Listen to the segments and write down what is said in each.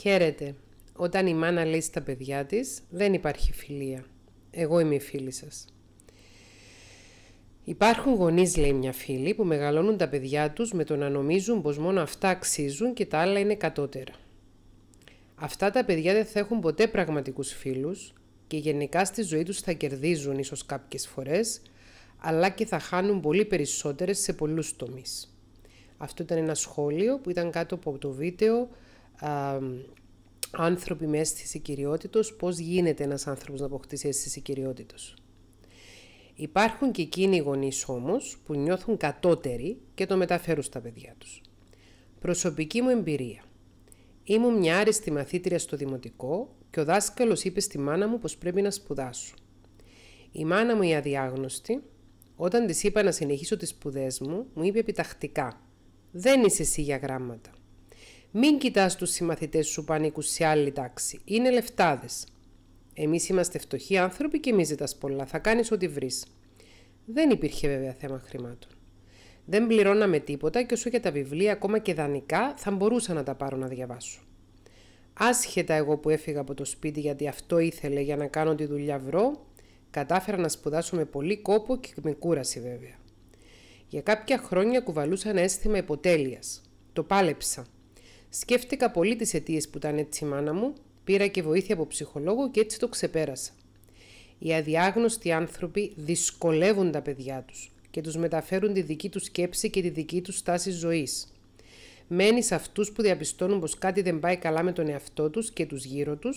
Χαίρετε. Όταν η μάνα λύσει τα παιδιά της, δεν υπάρχει φιλία. Εγώ είμαι η φίλη σας. Υπάρχουν γονείς, λέει μια φίλη, που μεγαλώνουν τα παιδιά τους με το να νομίζουν πως μόνο αυτά αξίζουν και τα άλλα είναι κατώτερα. Αυτά τα παιδιά δεν θα έχουν ποτέ πραγματικούς φίλους και γενικά στη ζωή τους θα κερδίζουν ίσως κάποιες φορές, αλλά και θα χάνουν πολύ περισσότερες σε πολλούς τομείς. Αυτό ήταν ένα σχόλιο που ήταν κάτω από το βίντεο α, άνθρωποι με αίσθηση κυριότητος, πώς γίνεται ένας άνθρωπος να αποκτήσει αίσθηση κυριότητος. Υπάρχουν και εκείνοι οι γονείς όμως που νιώθουν κατώτεροι και το μεταφέρουν στα παιδιά τους. Προσωπική μου εμπειρία. Ήμουν μια άριστη μαθήτρια στο δημοτικό και ο δάσκαλος είπε στη μάνα μου πως πρέπει να σπουδάσω. Η μάνα μου η αδιάγνωστη, όταν της είπα να συνεχίσω τις σπουδές μου, μου είπε επιτακτικά «Δεν είσαι εσύ για γράμματα». Μην κοιτάς τους συμμαθητές σου πανίκους σε άλλη τάξη. Είναι λεφτάδες. Εμείς είμαστε φτωχοί άνθρωποι και μη ζητάς πολλά. Θα κάνεις ό,τι βρεις. Δεν υπήρχε βέβαια θέμα χρημάτων. Δεν πληρώναμε τίποτα και όσο για τα βιβλία, ακόμα και δανεικά, θα μπορούσα να τα πάρω να διαβάσω. Άσχετα εγώ που έφυγα από το σπίτι γιατί αυτό ήθελε για να κάνω τη δουλειά βρω, κατάφερα να σπουδάσω με πολύ κόπο και με κούραση βέβαια. Για κάποια χρόνια κουβαλούσα ένα αίσθημα υποτέλειας. Το πάλεψα. Σκέφτηκα πολύ τις αιτίες που ήταν έτσι η μάνα μου, πήρα και βοήθεια από ψυχολόγο και έτσι το ξεπέρασα. Οι αδιάγνωστοι άνθρωποι δυσκολεύουν τα παιδιά τους και τους μεταφέρουν τη δική τους σκέψη και τη δική τους στάση ζωής. Μένει σε αυτούς που διαπιστώνουν πως κάτι δεν πάει καλά με τον εαυτό τους και τους γύρω τους.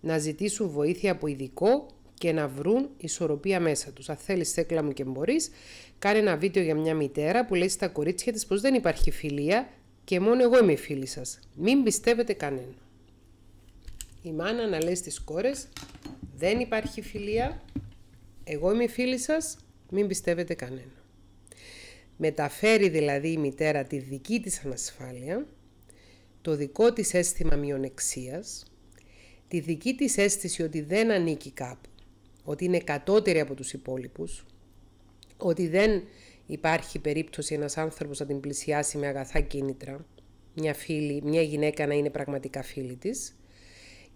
να ζητήσουν βοήθεια από ειδικό και να βρουν ισορροπία μέσα τους. Αν θέλεις θέκλα μου και μπορείς, κάνε ένα βίντεο για μια μητέρα που λέει στα κορίτσια της πως δεν υπάρχει φιλία και μόνο εγώ είμαι η φίλη σας. Μην πιστεύετε κανένα. Η μάνα να λέει στις κόρες, δεν υπάρχει φιλία, εγώ είμαι η φίλη σας, μην πιστεύετε κανένα. Μεταφέρει δηλαδή η μητέρα τη δική της ανασφάλεια, το δικό της αίσθημα μειονεξίας, τη δική της αίσθηση ότι δεν ανήκει κάπου, ότι είναι κατώτερη από τους υπόλοιπους, ότι δεν Υπάρχει περίπτωση ένας άνθρωπος να την πλησιάσει με αγαθά κίνητρα, μια, φίλη, μια γυναίκα να είναι πραγματικά φίλη της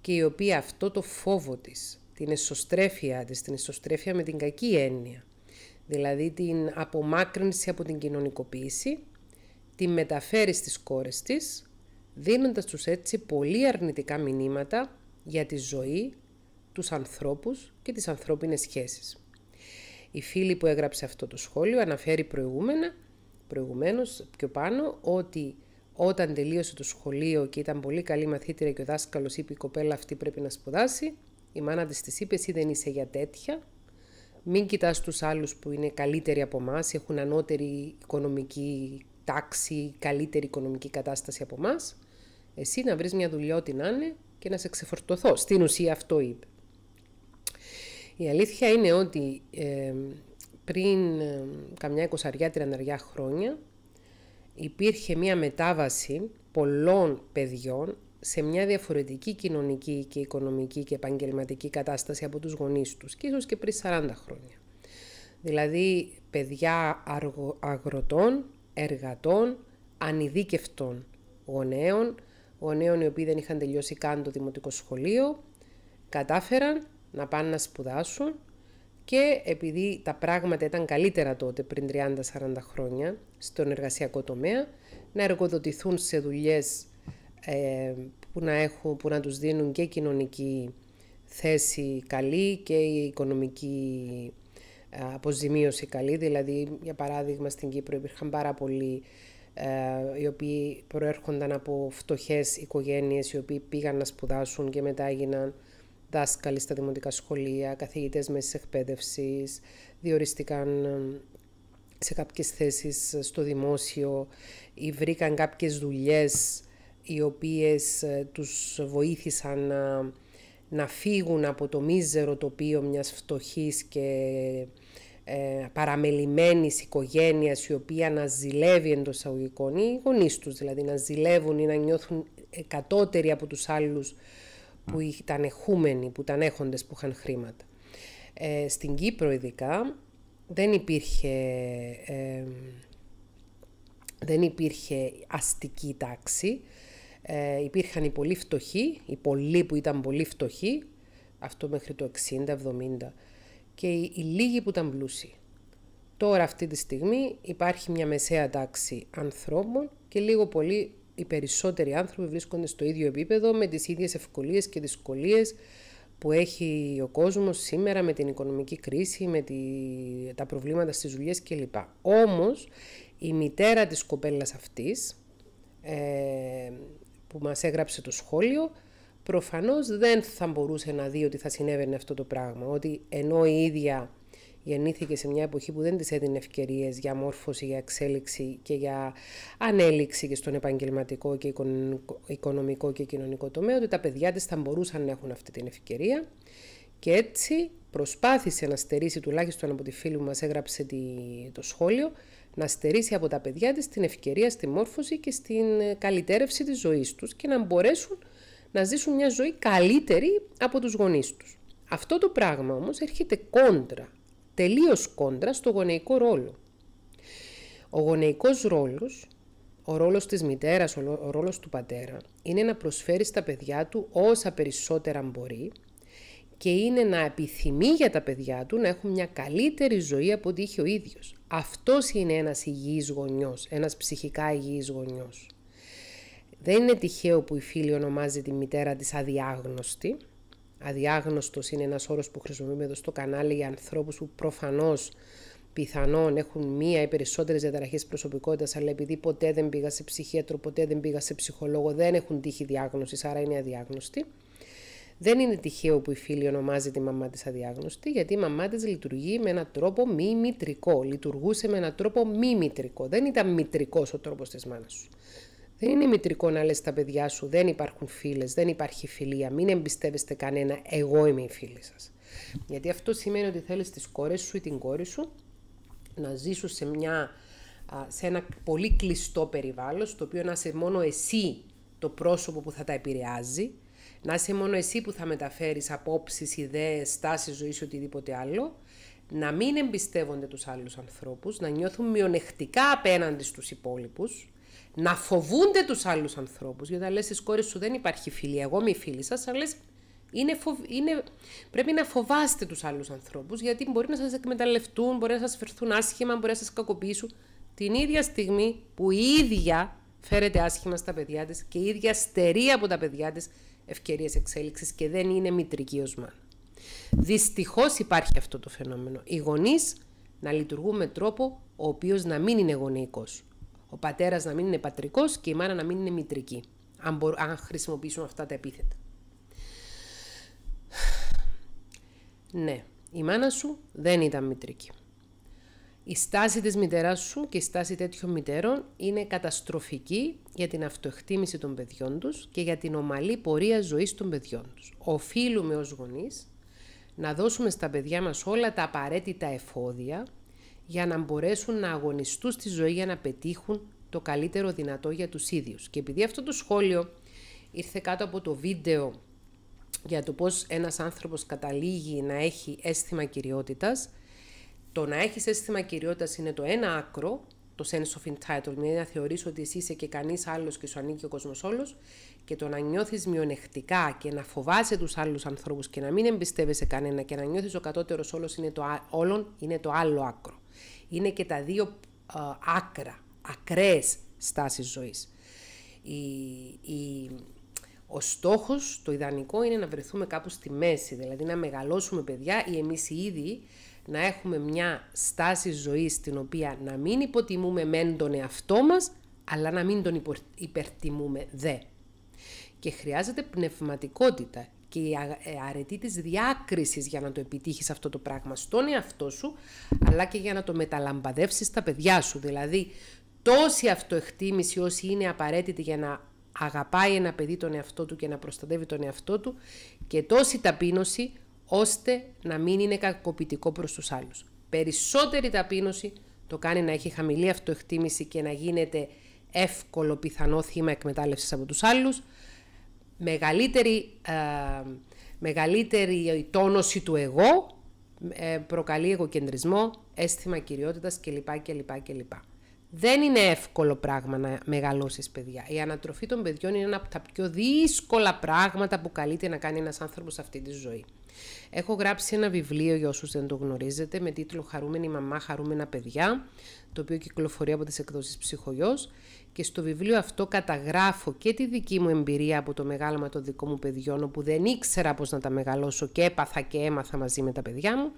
και η οποία αυτό το φόβο της, την εσωστρέφεια της, την εσωστρέφεια με την κακή έννοια, δηλαδή την απομάκρυνση από την κοινωνικοποίηση, τη μεταφέρει στις κόρες της, δίνοντας τους έτσι πολύ αρνητικά μηνύματα για τη ζωή, τους ανθρώπους και τις ανθρώπινες σχέσεις. Η φίλη που έγραψε αυτό το σχόλιο αναφέρει προηγούμενα, προηγουμένως πιο πάνω, ότι όταν τελείωσε το σχολείο και ήταν πολύ καλή μαθήτρια και ο δάσκαλος είπε η κοπέλα αυτή πρέπει να σπουδάσει, η μάνα της της είπε εσύ δεν είσαι για τέτοια. Μην κοιτάς τους άλλους που είναι καλύτεροι από εμάς, έχουν ανώτερη οικονομική τάξη, καλύτερη οικονομική κατάσταση από εμάς. Εσύ να βρεις μια δουλειά ό,τι να είναι και να σε ξεφορτωθώ. Στην ουσία αυτό είπε. Η αλήθεια είναι ότι πριν καμια εικοσαριά τριανταριά χρόνια υπήρχε μία μετάβαση πολλών παιδιών σε μια διαφορετική κοινωνική και οικονομική και επαγγελματική κατάσταση από τους γονείς τους και ίσως και πριν 40 χρόνια. Δηλαδή παιδιά αγροτών, εργατών, ανειδίκευτων γονέων, γονέων οι οποίοι δεν είχαν τελειώσει καν το δημοτικό σχολείο, κατάφεραν να πάνε να σπουδάσουν και επειδή τα πράγματα ήταν καλύτερα τότε πριν 30-40 χρόνια στον εργασιακό τομέα να εργοδοτηθούν σε δουλειές ε, που, να έχουν, που να τους δίνουν και κοινωνική θέση καλή και η οικονομική ε, αποζημίωση καλή. Δηλαδή, για παράδειγμα, στην Κύπρο υπήρχαν πάρα πολλοί ε, οι οποίοι προέρχονταν από φτωχές οικογένειες, οι οποίοι πήγαν να σπουδάσουν και μετά έγιναν δάσκαλοι στα δημοτικά σχολεία, καθηγητές μέσης εκπαίδευσης, διοριστήκαν σε κάποιες θέσεις στο δημόσιο ή βρήκαν κάποιες δουλειές οι οποίες ε, τους βοήθησαν να, να φύγουν από το μίζερο τοπίο μιας φτωχής και ε, παραμελημένης οικογένειας η οποία να ζηλεύει εντός αγωγικων ή οι γονείς τους δηλαδή να ζηλεύουν ή να νιώθουν κατώτεροι από τους άλλους που ήταν εχούμενοι, που ήταν έχοντες, που είχαν χρήματα. Ε, στην Κύπρο ειδικά δεν υπήρχε, δεν υπήρχε αστική τάξη. Ε, υπήρχαν οι πολύ φτωχοί, οι πολλοί που ήταν πολύ φτωχοί, αυτό μέχρι το 60-70, και οι, οι λίγοι που ήταν πλούσιοι. Τώρα αυτή τη στιγμή υπάρχει μια μεσαία τάξη ανθρώπων και λίγο πολύ οι περισσότεροι άνθρωποι βρίσκονται στο ίδιο επίπεδο με τις ίδιες ευκολίες και δυσκολίες που έχει ο κόσμος σήμερα με την οικονομική κρίση, με τα προβλήματα στις δουλειές κλπ. Όμως η μητέρα της κοπέλας αυτής ε, που μας έγραψε το σχόλιο προφανώς δεν θα μπορούσε να δει ότι θα συνέβαινε αυτό το πράγμα. Ότι ενώ η ίδια γεννήθηκε σε μια εποχή που δεν της έδινε ευκαιρίες για μόρφωση, για εξέλιξη και για ανέλυξη και στον επαγγελματικό και οικονομικό και κοινωνικό τομέα, ότι τα παιδιά της θα μπορούσαν να έχουν αυτή την ευκαιρία. Και έτσι προσπάθησε να στερήσει, τουλάχιστον από τη φίλη που μας έγραψε τη, το σχόλιο, να στερήσει από τα παιδιά της την ευκαιρία στη μόρφωση και στην καλυτέρευση της ζωής τους και να μπορέσουν να ζήσουν μια ζωή καλύτερη από τους γονείς τους. Αυτό το πράγμα όμως έρχεται κόντρα τελείως κόντρα στο γονεϊκό ρόλο. Ο γονεϊκός ρόλος, ο ρόλος της μητέρας, ο ρόλος του πατέρα, είναι να προσφέρει στα παιδιά του όσα περισσότερα μπορεί και είναι να επιθυμεί για τα παιδιά του να έχουν μια καλύτερη ζωή από ό,τι είχε ο ίδιος. Αυτός είναι ένας υγιής γονιός, ένας ψυχικά υγιής γονιός. Δεν είναι τυχαίο που η φίλη ονομάζει τη μητέρα της αδιάγνωστη, Αδιάγνωστος είναι ένας όρος που χρησιμοποιούμε εδώ στο κανάλι για ανθρώπους που προφανώς πιθανόν έχουν μία ή περισσότερες διαταραχές προσωπικότητας, αλλά επειδή ποτέ δεν πήγα σε ψυχίατρο, ποτέ δεν πήγα σε ψυχολόγο, δεν έχουν τύχη διάγνωσης, άρα είναι αδιάγνωστοι. Δεν είναι τυχαίο που η φίλη ονομάζει τη μαμά της αδιάγνωστη, γιατί η μαμά της λειτουργεί με έναν τρόπο μη μητρικό. Λειτουργούσε με έναν τρόπο μη μητρικό. Δεν ήταν μητρικός ο τρόπος της μάνας σου. Δεν είναι μητρικό να λες στα παιδιά σου δεν υπάρχουν φίλες, δεν υπάρχει φιλία, μην εμπιστεύεστε κανένα, εγώ είμαι η φίλη σας. Γιατί αυτό σημαίνει ότι θέλεις τις κόρες σου ή την κόρη σου να ζήσουν σε, μια, σε ένα πολύ κλειστό περιβάλλον, στο οποίο να είσαι μόνο εσύ το πρόσωπο που θα τα επηρεάζει, να είσαι μόνο εσύ που θα μεταφέρεις απόψεις, ιδέες, στάσεις ζωής ή οτιδήποτε άλλο, να μην εμπιστεύονται τους άλλους ανθρώπους, να νιώθουν μειονεκτικά απέναντι στους υπόλοιπους, να φοβούνται τους άλλους ανθρώπους. Γιατί λε τι κόρες σου δεν υπάρχει φίλη, εγώ είμαι η φίλη σας, αλλά είναι είναι... πρέπει να φοβάστε τους άλλους ανθρώπους, γιατί μπορεί να σας εκμεταλλευτούν, μπορεί να σας φερθούν άσχημα, μπορεί να σας κακοποιήσουν. Την ίδια στιγμή που η ίδια φέρεται άσχημα στα παιδιά της και η ίδια στερεί από τα παιδιά της ευκαιρίες εξέλιξης και δεν είναι μητρική ως μάνα. Δυστυχώς υπάρχει αυτό το φαινόμενο. Οι γονείς να λειτουργούν με τρόπο ο οποίος να μην είναι γονεϊκός ο πατέρας να μην είναι πατρικός και η μάνα να μην είναι μητρική. Αν, χρησιμοποιήσουμε αυτά τα επίθετα. Ναι, η μάνα σου δεν ήταν μητρική. Η στάση της μητέρας σου και η στάση τέτοιων μητέρων είναι καταστροφική για την αυτοεκτίμηση των παιδιών τους και για την ομαλή πορεία ζωής των παιδιών τους. Οφείλουμε ως γονείς να δώσουμε στα παιδιά μας όλα τα απαραίτητα εφόδια για να μπορέσουν να αγωνιστούν στη ζωή για να πετύχουν το καλύτερο δυνατό για τους ίδιους. Και επειδή αυτό το σχόλιο ήρθε κάτω από το βίντεο για το πώς ένας άνθρωπος καταλήγει να έχει αίσθημα κυριότητας, το να έχεις αίσθημα κυριότητας είναι το ένα άκρο, το sense of entitlement, είναι να θεωρείς ότι εσύ είσαι και κανείς άλλος και σου ανήκει ο κόσμος όλος και το να νιώθεις μειονεκτικά και να φοβάσαι τους άλλους ανθρώπους και να μην εμπιστεύεσαι κανένα και να νιώθεις ο κατώτερος όλος είναι το, όλων είναι το άλλο άκρο είναι και τα δύο άκρα, ακραίες στάσεις ζωής. ο στόχος, το ιδανικό είναι να βρεθούμε κάπου στη μέση, δηλαδή να μεγαλώσουμε παιδιά ή εμείς οι ίδιοι να έχουμε μια στάση ζωής την οποία να μην υποτιμούμε μεν τον εαυτό μας, αλλά να μην τον υπερτιμούμε δε. Και χρειάζεται πνευματικότητα και η ε, αρετή της διάκρισης για να το επιτύχεις αυτό το πράγμα στον εαυτό σου, αλλά και για να το μεταλαμπαδεύσεις στα παιδιά σου. Δηλαδή, τόση αυτοεκτίμηση όσοι είναι απαραίτητη για να αγαπάει ένα παιδί τον εαυτό του και να προστατεύει τον εαυτό του και τόση ταπείνωση ώστε να μην είναι κακοποιητικό προς τους άλλους. Περισσότερη ταπείνωση το κάνει να έχει χαμηλή αυτοεκτίμηση και να γίνεται εύκολο πιθανό θύμα εκμετάλλευσης από τους άλλους, μεγαλύτερη, ε, μεγαλύτερη τόνωση του εγώ ε, προκαλεί εγωκεντρισμό, αίσθημα κυριότητας κλπ. κλπ, κλπ. Δεν είναι εύκολο πράγμα να μεγαλώσεις παιδιά. Η ανατροφή των παιδιών είναι ένα από τα πιο δύσκολα πράγματα που καλείται να κάνει ένας άνθρωπος αυτή τη ζωή. Έχω γράψει ένα βιβλίο για όσους δεν το γνωρίζετε με τίτλο «Χαρούμενη μαμά, χαρούμενα παιδιά» το οποίο κυκλοφορεί από τις εκδόσεις ψυχογιός και στο βιβλίο αυτό καταγράφω και τη δική μου εμπειρία από το μεγάλωμα των δικών μου παιδιών, όπου δεν ήξερα πώς να τα μεγαλώσω και έπαθα και έμαθα μαζί με τα παιδιά μου,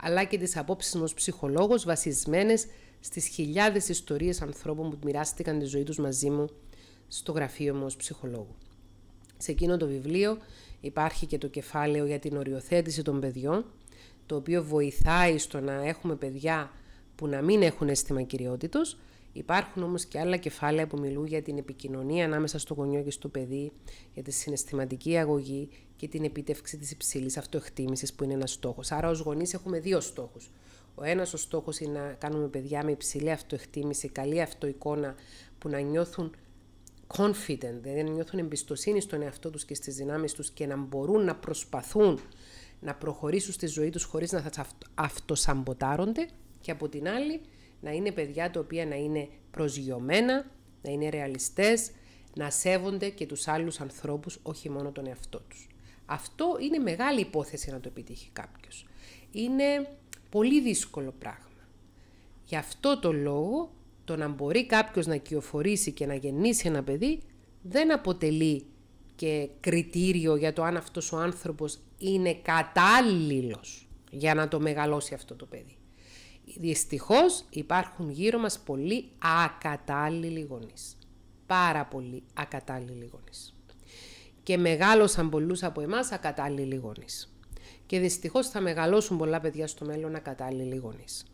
αλλά και τις απόψεις ως ψυχολόγος βασισμένες στις χιλιάδες ιστορίες ανθρώπων που μοιράστηκαν τη ζωή τους μαζί μου στο γραφείο μου ως ψυχολόγο. Σε εκείνο το βιβλίο υπάρχει και το κεφάλαιο για την οριοθέτηση των παιδιών, το οποίο βοηθάει στο να έχουμε παιδιά που να μην έχουν αίσθημα κυριότητος, Υπάρχουν όμως και άλλα κεφάλαια που μιλούν για την επικοινωνία ανάμεσα στο γονιό και στο παιδί, για τη συναισθηματική αγωγή και την επίτευξη της υψηλής αυτοεκτίμησης που είναι ένας στόχος. Άρα ως γονείς έχουμε δύο στόχους. Ο ένας ο στόχος είναι να κάνουμε παιδιά με υψηλή αυτοεκτίμηση, καλή αυτοεικόνα που να νιώθουν confident, δηλαδή να νιώθουν εμπιστοσύνη στον εαυτό τους και στις δυνάμεις τους και να μπορούν να προσπαθούν να προχωρήσουν στη ζωή τους χωρίς να θα αυτοσαμποτάρονται και από την άλλη να είναι παιδιά τα οποία να είναι προσγειωμένα, να είναι ρεαλιστές, να σέβονται και τους άλλους ανθρώπους, όχι μόνο τον εαυτό τους. Αυτό είναι μεγάλη υπόθεση να το επιτύχει κάποιος. Είναι πολύ δύσκολο πράγμα. Γι' αυτό το λόγο το να μπορεί κάποιος να κυοφορήσει και να γεννήσει ένα παιδί δεν αποτελεί και κριτήριο για το αν αυτός ο άνθρωπος είναι κατάλληλος για να το μεγαλώσει αυτό το παιδί. Δυστυχώς υπάρχουν γύρω μας πολύ ακατάλληλοι γονείς. Πάρα πολύ ακατάλληλοι γονείς. Και μεγάλωσαν πολλούς από εμάς ακατάλληλοι γονείς. Και δυστυχώς θα μεγαλώσουν πολλά παιδιά στο μέλλον ακατάλληλοι γονείς.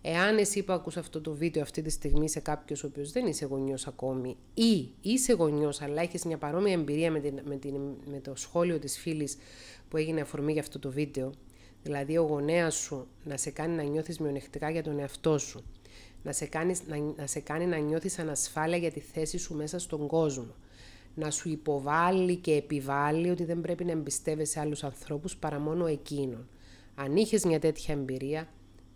Εάν εσύ που ακούς αυτό το βίντεο αυτή τη στιγμή σε κάποιος ο οποίος δεν είσαι γονιός ακόμη ή είσαι γονιός αλλά έχεις μια παρόμοια εμπειρία με, με, την, με το σχόλιο της φίλης που έγινε αφορμή για αυτό το βίντεο, Δηλαδή ο γονέας σου να σε κάνει να νιώθεις μειονεκτικά για τον εαυτό σου, να σε, να, να σε κάνει να νιώθεις ανασφάλεια για τη θέση σου μέσα στον κόσμο, να σου υποβάλει και επιβάλλει ότι δεν πρέπει να εμπιστεύεσαι άλλους ανθρώπους παρά μόνο εκείνον. Αν είχες μια τέτοια εμπειρία,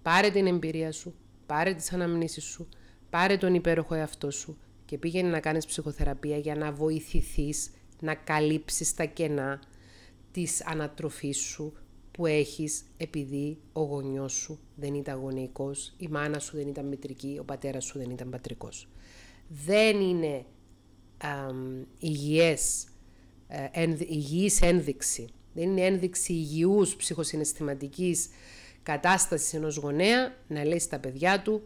πάρε την εμπειρία σου, πάρε τις αναμνήσεις σου, πάρε τον υπέροχο εαυτό σου και πήγαινε να κάνεις ψυχοθεραπεία για να βοηθηθείς να καλύψεις τα κενά της ανατροφής σου που έχεις επειδή ο γονιός σου δεν ήταν γονεϊκός, η μάνα σου δεν ήταν μητρική, ο πατέρας σου δεν ήταν πατρικός. Δεν είναι α, υγιές, ε, υγιής ένδειξη. Δεν είναι ένδειξη υγιούς ψυχοσυναισθηματικής κατάστασης ενός γονέα να λέει στα παιδιά του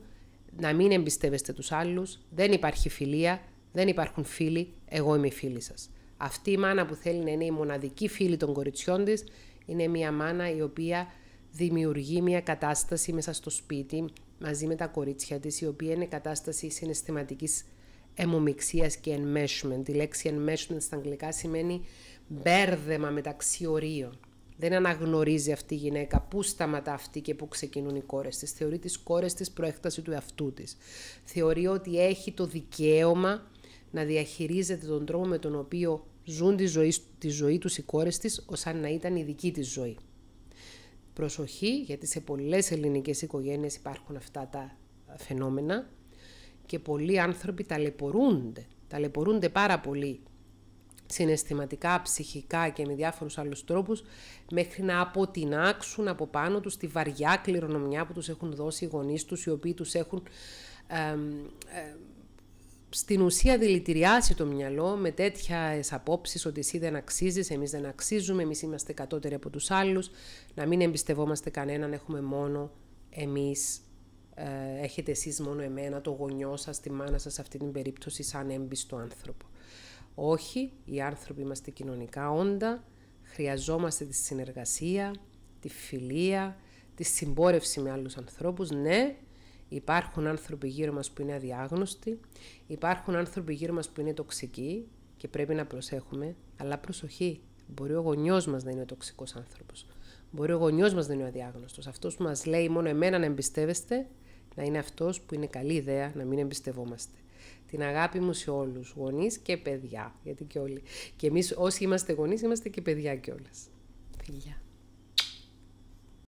να μην εμπιστεύεστε τους άλλους, δεν υπάρχει φιλία, δεν υπάρχουν φίλοι, εγώ είμαι η φίλη σας. Αυτή η μάνα που θέλει να είναι η μοναδική φίλη των κοριτσιών της είναι μια μάνα η οποία δημιουργεί μια κατάσταση μέσα στο σπίτι μαζί με τα κορίτσια της, η οποία είναι κατάσταση συναισθηματικής αιμομιξίας και enmeshment. Η λέξη enmeshment στα αγγλικά σημαίνει μπέρδεμα μεταξύ ορίων. Δεν αναγνωρίζει αυτή η γυναίκα πού σταματά αυτή και πού ξεκινούν οι κόρες της. Θεωρεί τις κόρες της προέκταση του εαυτού της. Θεωρεί ότι έχει το δικαίωμα να διαχειρίζεται τον τρόπο με τον οποίο Ζουν τη ζωή, τη ζωή τους οι κόρες της ως αν να ήταν η δική της ζωή. Προσοχή, γιατί σε πολλές ελληνικές οικογένειες υπάρχουν αυτά τα φαινόμενα και πολλοί άνθρωποι ταλαιπωρούνται, ταλαιπωρούνται πάρα πολύ συναισθηματικά, ψυχικά και με διάφορους άλλους τρόπους μέχρι να αποτινάξουν από πάνω τους τη βαριά κληρονομιά που τους έχουν δώσει οι γονείς τους οι οποίοι τους έχουν στην ουσία δηλητηριάσει το μυαλό με τέτοια απόψεις ότι εσύ δεν αξίζεις, εμείς δεν αξίζουμε, εμείς είμαστε κατώτεροι από τους άλλους, να μην εμπιστευόμαστε κανέναν, έχουμε μόνο εμείς. Ε, έχετε εσείς μόνο εμένα, το γονιό σας, τη μάνα σας, αυτή την περίπτωση σαν έμπιστο άνθρωπο. Όχι, οι άνθρωποι είμαστε κοινωνικά όντα, χρειαζόμαστε τη συνεργασία, τη φιλία, τη συμπόρευση με άλλους ανθρώπους, ναι, Υπάρχουν άνθρωποι γύρω μας που είναι αδιάγνωστοι, υπάρχουν άνθρωποι γύρω μας που είναι τοξικοί και πρέπει να προσέχουμε, αλλά προσοχή, μπορεί ο γονιός μας να είναι ο τοξικός άνθρωπος. Μπορεί ο γονιός μας να είναι ο αδιάγνωστος. Αυτός που μας λέει μόνο εμένα να εμπιστεύεστε, να είναι αυτός που είναι καλή ιδέα να μην εμπιστευόμαστε. Την αγάπη μου σε όλους, γονείς και παιδιά, γιατί και όλοι. Και εμείς όσοι είμαστε γονείς είμαστε και παιδιά κιόλας. Φιλιά.